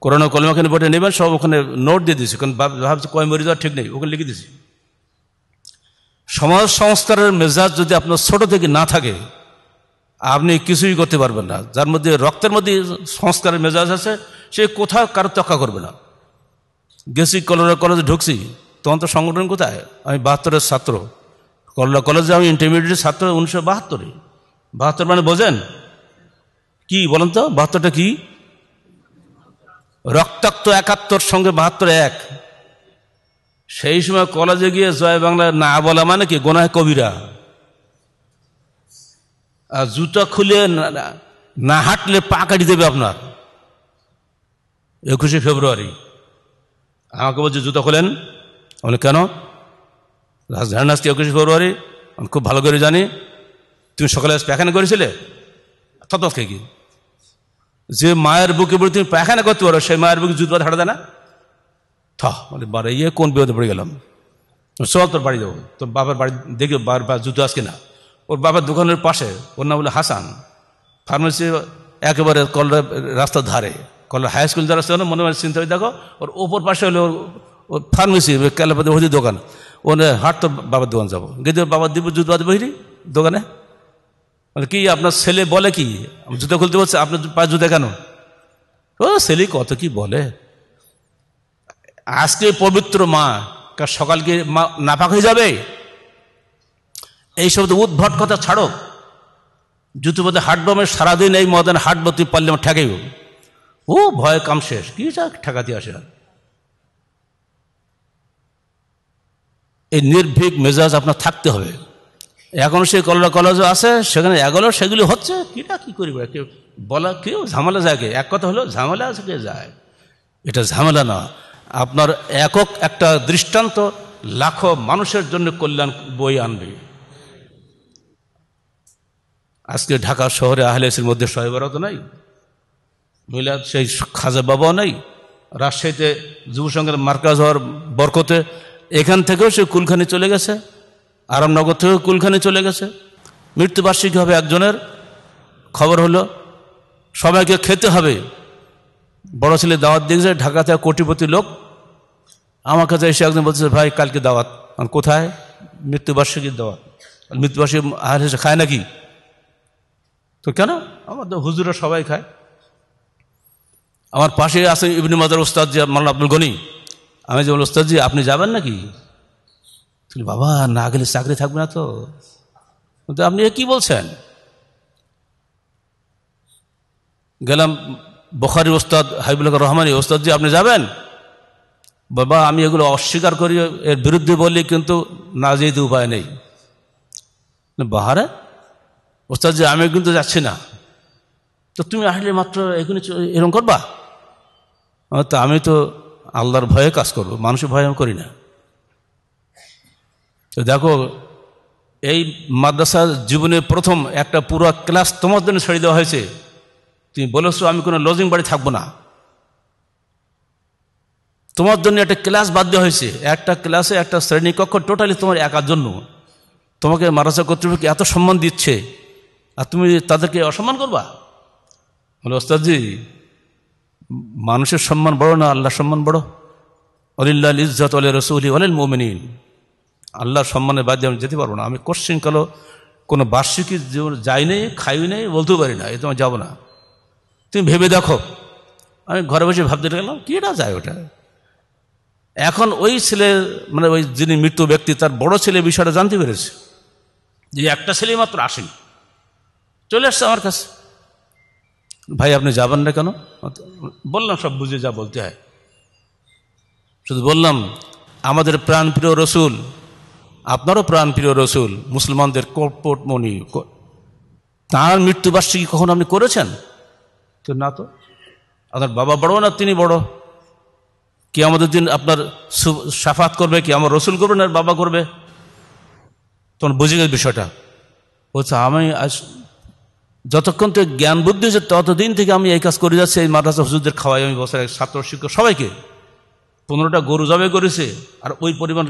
করোনা কলমাখানে বটে নেবেন সব ওখানে নোট দিয়ে দিয়েছি কারণ ভাবছি কয় মরি যাওয়া ঠিক নেই ওখানে লিখে দিয়েছি সমাজ সংস্কারের মেজাজ যদি আপনার ছোট থেকে না থাকে আপনি কিছুই করতে পারবেন না যার মধ্যে রক্তের মধ্যে সংস্কারের মেজাজ আছে সে কোথাও কারো তক্কা করবে না গেছি কলোনা কলেজে ঢুকছি তখন তো সংগঠন কোথায় আমি বাহাত্তরের ছাত্র কল্লা কলেজে আমি ইন্টারমিডিয়েট ছাত্র উনিশশো বাহাত্তরে বাহাত্তর মানে বোঝেন কি বলেন তো বাহাত্তরটা কি রক্তাক্ত একাত্তর সঙ্গে বাহাত্তর এক সেই সময় কলেজে গিয়ে জয় বাংলা না বলা মানে কি গোনায় কবিরা আর জুতা খুলে না হাঁটলে পা কাটি দেবে আপনার একুশে ফেব্রুয়ারি আমাকে বলছে জুতা খোলেন কেন রাজধানীর আসতে একুশে ফেব্রুয়ারি আমি খুব ভালো করে জানি তুমি সকালে পায়খানা করেছিলে তত কি যে মায়ের বুকে বলে তুমি পায়খানা করতে পারো সেই মায়ের বুকে জুতবা ধারা দেয় না থ মানে বারে ইয়ে কোন বিপদে পড়ে গেলাম সব তোর বাড়ি যাবো তোর বাবার বাড়ি দেখি বারবার জুতো আসকে না ওর বাবার দোকানের পাশে ওর নাম হলো হাসান ফার্মেসি একেবারে কলর রাস্তার ধারে কলর হাই স্কুল যারা মনে মনে চিন্তা দেখো ওর ওপর পাশে হলো ওর ফার্মেসি ক্যালাপাতি ওষুধের দোকান ওনে হাট তো বাবার দোকান যাবো গেদে বাবার দিব জুতো দেবো বহিরি দোকানে কি আপনার ছেলে বলে কি জুতো খুলতে বলছে আপনার পায়ে জুতো কেন ও ছেলে কত কি বলে আজকে পবিত্র মা সকাল সকালকে মা নাপাক হয়ে যাবে এইসব তো উদ্ভট কথা ছাড়ো জুতো পথে হাঁটবো আমি সারাদিন এই মদন হাঁটবো তুই পারলে আমার ঠেকাইব ও ভয় কাম শেষ কি ঠেকাতে আসে আর এই নির্ভীক মেজাজ আপনার থাকতে হবে এখনও সেই কলরা কলেজও আছে সেখানে এগুলো সেগুলি হচ্ছে কিটা কি করি কেউ বলা কেউ ঝামেলা যায় এক কথা হলো ঝামেলা কে যায় এটা ঝামেলা না আপনার একক একটা দৃষ্টান্ত লাখো মানুষের জন্য কল্যাণ বই আনবে আজকে ঢাকা শহরে আহলেসের মধ্যে সহবরত নাই মিলাদ সেই খাজা বাবাও নাই রাজশাহীতে যুব সংঘের মার্কাজ হওয়ার বরকতে এখান থেকেও সে কুলখানি চলে গেছে আরামনগর থেকেও কুলখানি চলে গেছে মৃত্যুবার্ষিকী হবে একজনের খবর হলো সবাইকে খেতে হবে বড় ছেলে দাওয়াত দিয়েছে ঢাকাতে কোটিপতি লোক আমার কাছে এসে একজন বলছে ভাই কালকে দাওয়াত কোথায় মৃত্যুবার্ষিকীর দাওয়াত মৃত্যুবার্ষিকী আর হেসে খায় নাকি তো কেন আমার তো হুজুরা সবাই খায় আমার পাশে আছে ইবনে মাদার ওস্তাদ যে মাল্লা আব্দুল গনি আমি যে বলল ওস্তাদজি আপনি যাবেন নাকি বাবা না গেলে চাকরি থাকবে না তো আপনি কি বলছেন গেলাম বখারি ওস্তাদ হাবিবুল্লাহ রহমানি ওস্তাদজি আপনি যাবেন বাবা আমি এগুলো অস্বীকার করি এর বিরুদ্ধে বলি কিন্তু না যেতে উপায় নেই বাহারে ওস্তাদজি আমি কিন্তু যাচ্ছি না তো তুমি আসলে মাত্র এগুলো এরকম করবা তো আমি তো আল্লাহর ভয়ে কাজ করবো মানুষের ভয় আমি করি না তো দেখো এই মাদ্রাসা জীবনে প্রথম একটা পুরো ক্লাস তোমার জন্য ছেড়ে দেওয়া হয়েছে তুমি বলেছো আমি কোনো লজিং বাড়ি থাকবো না তোমার জন্য একটা ক্লাস বাদ দেওয়া হয়েছে একটা ক্লাসে একটা শ্রেণীকক্ষ টোটালি তোমার একার জন্য তোমাকে মাদ্রাসা কর্তৃপক্ষ এত সম্মান দিচ্ছে আর তুমি তাদেরকে অসম্মান করবা বলে ওস্তাদজি মানুষের সম্মান বড় না আল্লাহ সম্মান বড় অলিল্লা ইজ্জত অলি রসুলি অলিল মোমিন আল্লাহ সম্মানের বাদ আমি যেতে পারবো না আমি কোশ্চিন কালো কোনো বার্ষিকী যাই নেই খাই নেই বলতেও পারি না এ তোমার যাবো না তুমি ভেবে দেখো আমি ঘরে বসে ভাবতে গেলাম কি এটা যায় ওটা এখন ওই ছেলে মানে ওই যিনি মৃত্যু ব্যক্তি তার বড় ছেলে বিষয়টা জানতে পেরেছে যে একটা ছেলে মাত্র আসেনি চলে আসছে আমার কাছে ভাই আপনি যাবেন না কেন বললাম সব বুঝে যা বলতে হয় শুধু বললাম আমাদের প্রাণপ্রিয় রসুল আপনারও প্রাণপ্রিয় রসুল মুসলমানদের কর্পটমণি তাঁর মৃত্যুবার্ষিকী কখন আপনি করেছেন তো না তো আপনার বাবা বড় না তিনি বড় কি আমাদের দিন আপনার সাফাত করবে কি আমার রসুল করবে না বাবা করবে তখন বুঝে গেছে বিষয়টা বলছে আমি আজ যতক্ষণ থেকে জ্ঞান বুদ্ধি হচ্ছে ততদিন থেকে আমি এই কাজ করে যাচ্ছি এই মাদ্রাসা হুজুরদের খাওয়াই আমি বছর ছাত্র শিক্ষক সবাইকে পনেরোটা গরু জবে করেছে আর ওই পরিমাণ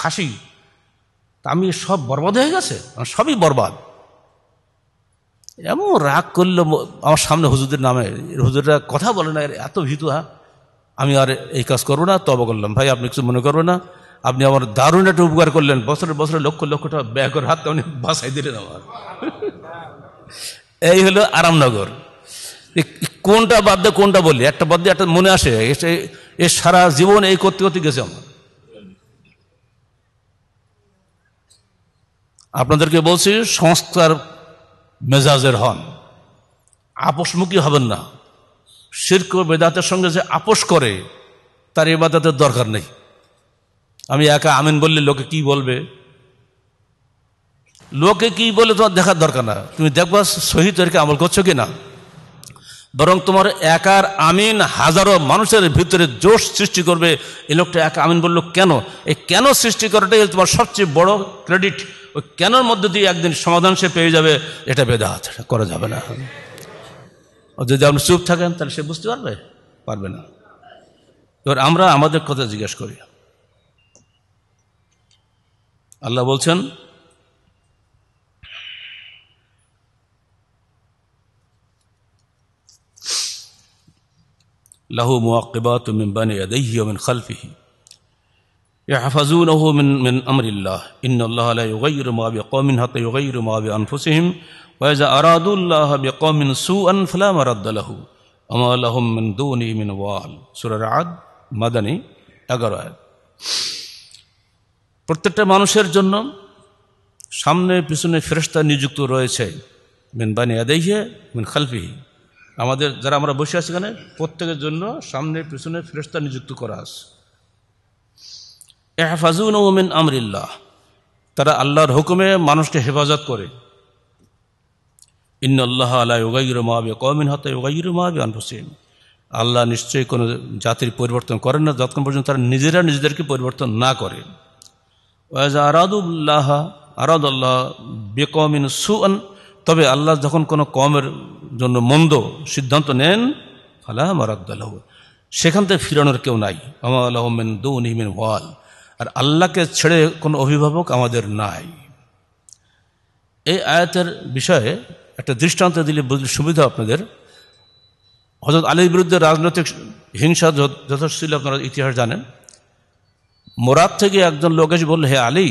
খাসি তা আমি সব বরবাদ হয়ে গেছে মানে সবই বরবাদ এমন রাগ করলো আমার সামনে হুজুরদের নামে হুজুররা কথা বলে না এত ভীতু হা হ্যাঁ? আমি আর এই কাজ করবো না তবে করলাম ভাই আপনি কিছু মনে করবেন না আপনি আমার দারুণ একটা উপকার করলেন বছরে বছরে লক্ষ লক্ষ টাকা ব্যাগের হাত আপনি বাসাই দিলেন আমার এই হলো আরামনগর কোনটা বাদ দিয়ে কোনটা বলি একটা বাদ দিয়ে একটা মনে আসে এ সারা জীবন এই করতে করতে গেছে আমার আপনাদেরকে বলছি সংস্কার মেজাজের হন আপোষমুখী হবেন না শির্ক বেদাতের সঙ্গে যে আপোষ করে তার এবাদাতের দরকার নেই আমি একা আমিন বললে লোকে কি বলবে লোকে কি বলে তোমার দেখার দরকার না তুমি দেখবা শহীদ তরিকে আমল করছো কি না বরং তোমার একার আমিন হাজারো মানুষের ভিতরে জোশ সৃষ্টি করবে এই লোকটা এক আমিন বললো কেন এই কেন সৃষ্টি করাটাই তোমার সবচেয়ে বড় ক্রেডিট ওই কেনর মধ্যে দিয়ে একদিন সমাধান সে পেয়ে যাবে এটা আছে করা যাবে না যদি আপনি চুপ থাকেন তাহলে সে বুঝতে পারবে পারবে না এবার আমরা আমাদের কথা জিজ্ঞেস করি আল্লাহ বলছেন له مواقبات من بين يديه ومن خلفه يحفظونه من من امر الله ان الله لا يغير ما بقوم حتى يغير ما بانفسهم واذا ارادوا الله بقوم سوءا فلا مرد له وما لهم من دونه من وال سوره রাদ مدني 11 আয়াত آية. প্রত্যেকটা মানুষের জন্য সামনে পিছনে ফেরেশতা নিযুক্ত রয়েছে মিন বানি আদাইহি মিন খালফিহি আমাদের যারা আমরা বসে আছি এখানে প্রত্যেকের জন্য সামনে পিছনে ফেরস্তা নিযুক্ত করা আছে এহফাজুন ওমেন আমরিল্লাহ তারা আল্লাহর হুকুমে মানুষকে হেফাজত করে ইন্ন আল্লাহ ইউগাইর মাহাবি কমিন হতা ইউগাইর মাহাবি আনফুসিম আল্লাহ নিশ্চয়ই কোনো জাতির পরিবর্তন করেন না যতক্ষণ পর্যন্ত তারা নিজেরা নিজেদেরকে পরিবর্তন না করে ওয়াজা আরাদুল্লাহ আরাদ আল্লাহ বেকমিন সুআন তবে আল্লাহ যখন কোনো কমের জন্য মন্দ সিদ্ধান্ত নেন ফালা মারাদ্দালাহ সেখান থেকে ফিরানোর কেউ নাই আমালাহমেন দৌন হিমেন ওয়াল আর আল্লাহকে ছেড়ে কোনো অভিভাবক আমাদের নাই এই আয়াতের বিষয়ে একটা দৃষ্টান্ত দিলে বুঝলে সুবিধা আপনাদের হজরত আলীর বিরুদ্ধে রাজনৈতিক হিংসা যথেষ্ট ছিল আপনারা ইতিহাস জানেন মোরাদ থেকে একজন লোক এসে বললো হে আলী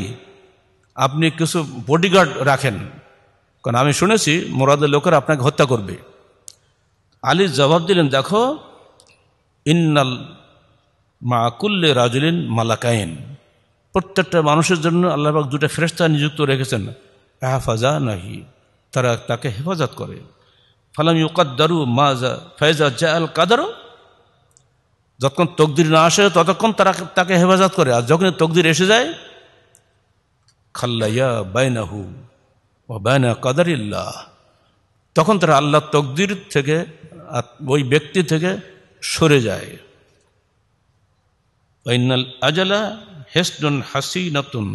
আপনি কিছু বডিগার্ড রাখেন কারণ আমি শুনেছি মোরাদের লোকেরা আপনাকে হত্যা করবে আলী জবাব দিলেন দেখো ইন্নাল কুল্লে রাজুলিন মালাকাইন প্রত্যেকটা মানুষের জন্য আল্লাহবাক দুটা ফেরস্তা নিযুক্ত রেখেছেন আহফাজা নাহি তারা তাকে হেফাজত করে ফালাম ইউকাদ্দারু মাজা ফয়জা জা আল কাদারু যতক্ষণ তকদির না আসে ততক্ষণ তারা তাকে হেফাজত করে আর যখন তকদির এসে যায় খাল্লাইয়া বাইনাহু ও কদারিল্লাহ তখন তারা আল্লাহ তকদির থেকে ওই ব্যক্তি থেকে সরে যায় আজালা হেসনুন হাসি নতুন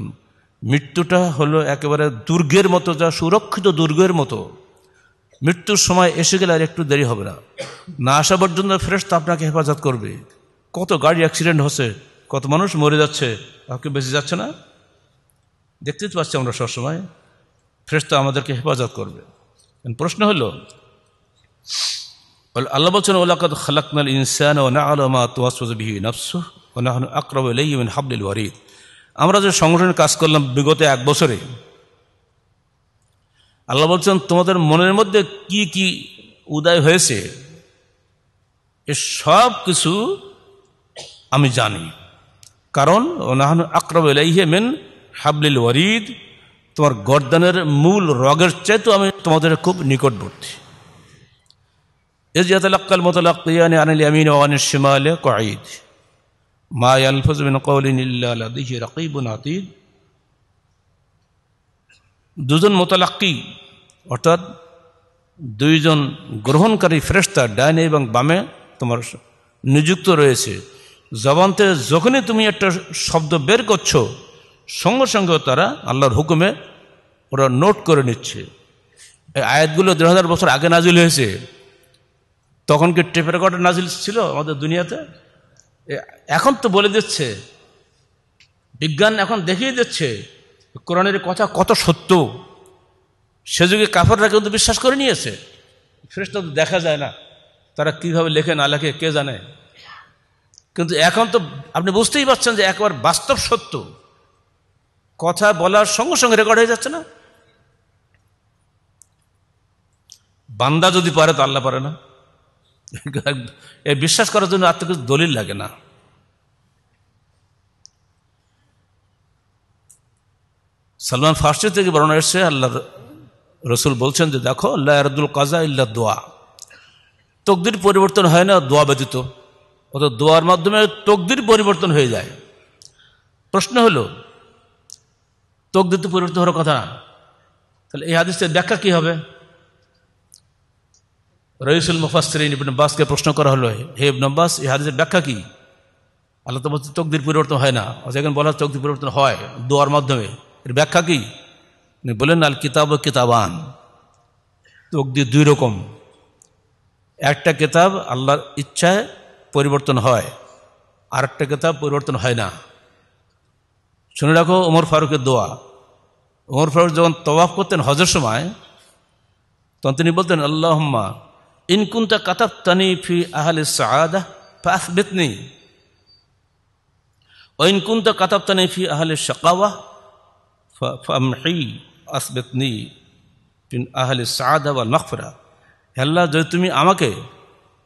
মৃত্যুটা হলো একেবারে দুর্গের মতো যা সুরক্ষিত দুর্গের মতো মৃত্যুর সময় এসে গেলে আর একটু দেরি হবে না না আসা পর্যন্ত তো আপনাকে হেফাজত করবে কত গাড়ি অ্যাক্সিডেন্ট হচ্ছে কত মানুষ মরে যাচ্ছে আপনি বেঁচে যাচ্ছে না দেখতে পাচ্ছি আমরা সবসময় ফেরস্তা আমাদেরকে হেফাজত করবে প্রশ্ন হল আল্লাহ বলছেন ওলাকাত ইনসান ওয়ারিদ আমরা যে সংগঠনের কাজ করলাম বিগত এক বছরে আল্লাহ বলছেন তোমাদের মনের মধ্যে কি কি উদয় হয়েছে এ সব কিছু আমি জানি কারণ ওনাহানু আকরব ইলাইহে মেন হাবলিল ওয়ারিদ তোমার গর্দানের মূল রগের চাইতো আমি তোমাদের খুব নিকটবর্তী এজিয়াতাল মোতালাকিয়ানি আনিল আমিন ওয়ানির শিমালে কঈদ মা আলফজ বিন কৌলিন ইল্লাদিহি রাকিবুন আতিদ দুজন মোতালাক্কি অর্থাৎ দুইজন গ্রহণকারী ফ্রেস্তা ডাইনে এবং বামে তোমার নিযুক্ত রয়েছে জবানতে যখনই তুমি একটা শব্দ বের করছো সঙ্গে সঙ্গে তারা আল্লাহর হুকুমে ওরা নোট করে নিচ্ছে এই আয়াতগুলো দেড় হাজার বছর আগে নাজিল হয়েছে তখন কি টেপ রেকর্ডার নাজিল ছিল আমাদের দুনিয়াতে এখন তো বলে দিচ্ছে বিজ্ঞান এখন দেখিয়ে দিচ্ছে কোরআনের কথা কত সত্য সে যুগে কাফাররা কিন্তু বিশ্বাস করে নিয়েছে ফ্রেশটা তো দেখা যায় না তারা কীভাবে লেখে না লেখে কে জানে কিন্তু এখন তো আপনি বুঝতেই পারছেন যে একবার বাস্তব সত্য কথা বলার সঙ্গে সঙ্গে রেকর্ড হয়ে যাচ্ছে না বান্দা যদি পারে তো আল্লাহ পারে না এ বিশ্বাস করার জন্য আর তো কিছু দলিল লাগে না সালমান ফার্স্টের থেকে বর্ণনা এসছে আল্লাহ রসুল বলছেন যে দেখো আল্লাহ আরদুল কাজা ইল্লা দোয়া তকদির পরিবর্তন হয় না দোয়া ব্যতীত অত দোয়ার মাধ্যমে তকদির পরিবর্তন হয়ে যায় প্রশ্ন হলো তকদিতে পরিবর্তিত হওয়ার কথা তাহলে এই হাদিসের ব্যাখ্যা কি হবে রইসুল মুফাসরিন ইবন আব্বাসকে প্রশ্ন করা হলো হে ইবন আব্বাস এই হাদিসের ব্যাখ্যা কি আল্লাহ তোমার চোখদির পরিবর্তন হয় না এখন বলা চোখদির পরিবর্তন হয় দোয়ার মাধ্যমে এর ব্যাখ্যা কি বলেন আল কিতাব ও কিতাবান দিয়ে দুই রকম একটা কিতাব আল্লাহর ইচ্ছায় পরিবর্তন হয় আর একটা কিতাব পরিবর্তন হয় না শুনে রাখো ওমর ফারুকের দোয়া ওমর ফারুক যখন তওয়াফ করতেন হজের সময় তখন তিনি বলতেন আল্লাহম্মা ইনকুন্তা কাতাবতানি ফি আহলে সাদা ও ইনকুন্তা কাতাবতানি ফি আহলে শাকাওয়া বা হেল্লা যদি তুমি আমাকে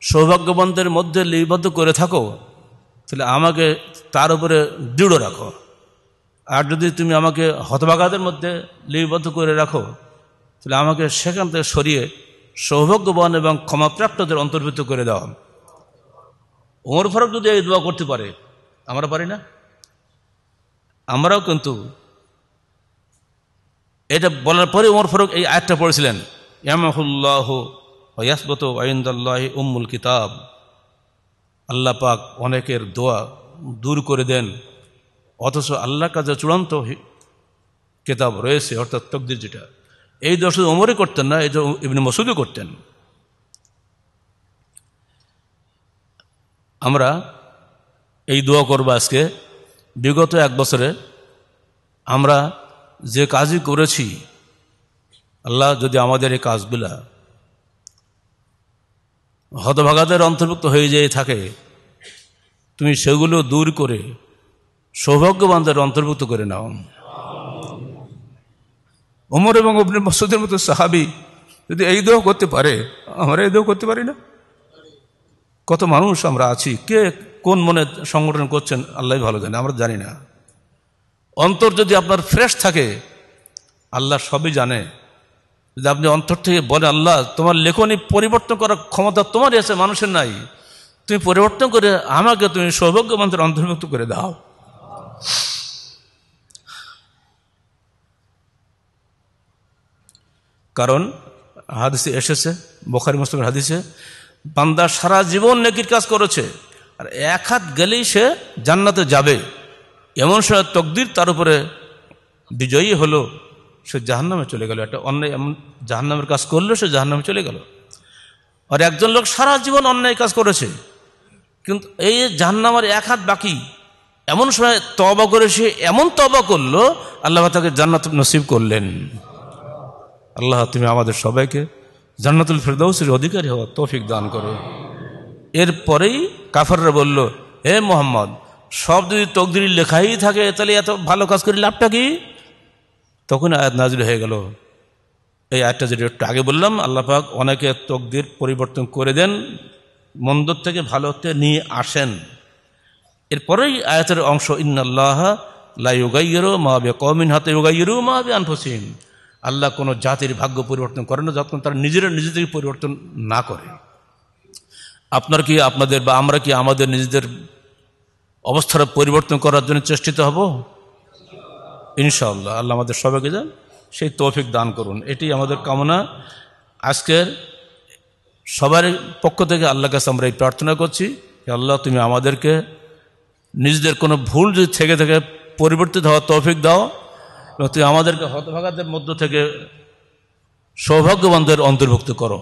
সৌভাগ্যবন্ধের মধ্যে লিপিবদ্ধ করে থাকো তাহলে আমাকে তার উপরে দৃঢ় রাখো আর যদি তুমি আমাকে হতবাগাদের মধ্যে লিপিবদ্ধ করে রাখো তাহলে আমাকে সেখান থেকে সরিয়ে সৌভাগ্যবান এবং ক্ষমাপ্রাপ্তদের অন্তর্ভুক্ত করে দাও ওমর ফারুক যদি এই দোয়া করতে পারে আমরা পারি না আমরাও কিন্তু এটা বলার পরে ওমর ফারুক এই আয়টা পড়েছিলেন ইয়ামাহুল্লাহ আইন্দাল্লাহ উম্মুল কিতাব আল্লাহ পাক অনেকের দোয়া দূর করে দেন অথচ আল্লাহ কাজে চূড়ান্ত কেতাব রয়েছে অর্থাৎ তকদির যেটা এই দোষ ওমরে করতেন না এই ইবনে মসুদও করতেন আমরা এই দোয়া করবো আজকে বিগত এক বছরে আমরা যে কাজই করেছি আল্লাহ যদি আমাদের এই কাজগুলা হতভাগাদের অন্তর্ভুক্ত হয়ে যেয়ে থাকে তুমি সেগুলো দূর করে সৌভাগ্যবানদের অন্তর্ভুক্ত করে নাও ওমর এবং অবনী মসুদের মতো সাহাবি যদি এই দেহ করতে পারে আমরা এই দেহ করতে পারি না কত মানুষ আমরা আছি কে কোন মনে সংগঠন করছেন আল্লাহ ভালো জানে আমরা জানি না অন্তর যদি আপনার ফ্রেশ থাকে আল্লাহ সবই জানে যদি আপনি অন্তর থেকে বলে আল্লাহ তোমার লেখনী পরিবর্তন করার ক্ষমতা তোমারই আছে মানুষের নাই তুমি পরিবর্তন করে আমাকে তুমি সৌভাগ্যমন্ত্রের অন্তর্ভুক্ত করে দাও কারণ হাদিসে এসেছে বোখারি মুসলিমের হাদিসে বান্দা সারা জীবন নেকির কাজ করেছে আর এক হাত গেলেই সে জান্নাতে যাবে এমন সময় তকদির তার উপরে বিজয়ী হলো সে জাহান্নামে চলে গেল একটা অন্যায় এমন জাহান্নামের কাজ করলো সে জাহান্নামে চলে গেল আর একজন লোক সারা জীবন অন্যায় কাজ করেছে কিন্তু এই জাহান্নামের এক হাত বাকি এমন সময় তবা করে সে এমন তবা করলো আল্লাহ তাকে জান্নাত নসিব করলেন আল্লাহ তুমি আমাদের সবাইকে জান্নাতুল ফেরদৌসির অধিকারী হওয়া তৌফিক দান করো এরপরেই কাফাররা বলল হে মোহাম্মদ সব যদি তকদির লেখাই থাকে তাহলে এত ভালো কাজ করি লাভটা কি তখন আয়াত নাজিল হয়ে গেল এই আয়াতটা যেটা একটু আগে বললাম আল্লাপাক অনেকে তকদির পরিবর্তন করে দেন মন্দর থেকে ভালোতে নিয়ে আসেন এরপরেই আয়াতের অংশ ইন্নাল্লাহ লাইগাইয়েরো মা বে কমিন হাতে ইউগাইয়েরো মা বে আনফসিম আল্লাহ কোনো জাতির ভাগ্য পরিবর্তন করে না যতক্ষণ তারা নিজেরা নিজেদের পরিবর্তন না করে আপনার কি আপনাদের বা আমরা কি আমাদের নিজেদের অবস্থার পরিবর্তন করার জন্য চেষ্টিত হব ইনশাআল্লাহ আল্লাহ আমাদের সবাইকে যান সেই তৌফিক দান করুন এটি আমাদের কামনা আজকের সবার পক্ষ থেকে আল্লাহ কাছে আমরা এই প্রার্থনা করছি আল্লাহ তুমি আমাদেরকে নিজেদের কোনো ভুল যদি থেকে থেকে পরিবর্তিত হওয়ার তৌফিক দাও এবং তুই আমাদেরকে হতভাগাদের মধ্য থেকে সৌভাগ্যবানদের অন্তর্ভুক্ত করো